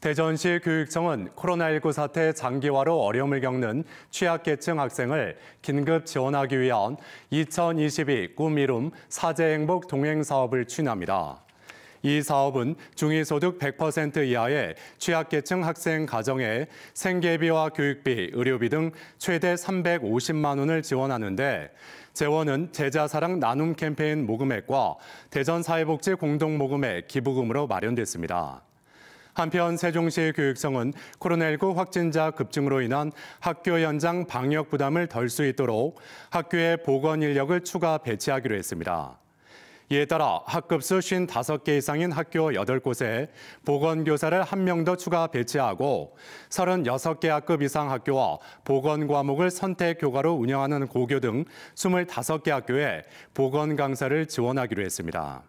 대전시 교육청은 코로나19 사태 장기화로 어려움을 겪는 취약계층 학생을 긴급 지원하기 위한 2022 꿈이룸 사제행복 동행 사업을 추진합니다. 이 사업은 중위소득 100% 이하의 취약계층 학생 가정에 생계비와 교육비, 의료비 등 최대 350만 원을 지원하는데 재원은 제자사랑 나눔 캠페인 모금액과 대전사회복지 공동모금액 기부금으로 마련됐습니다. 한편 세종시 교육청은 코로나19 확진자 급증으로 인한 학교 연장 방역 부담을 덜 수 있도록 학교에 보건 인력을 추가 배치하기로 했습니다. 이에 따라 학급수 55개 이상인 학교 8곳에 보건교사를 1명 더 추가 배치하고 36개 학급 이상 학교와 보건과목을 선택 교과로 운영하는 고교 등 25개 학교에 보건강사를 지원하기로 했습니다.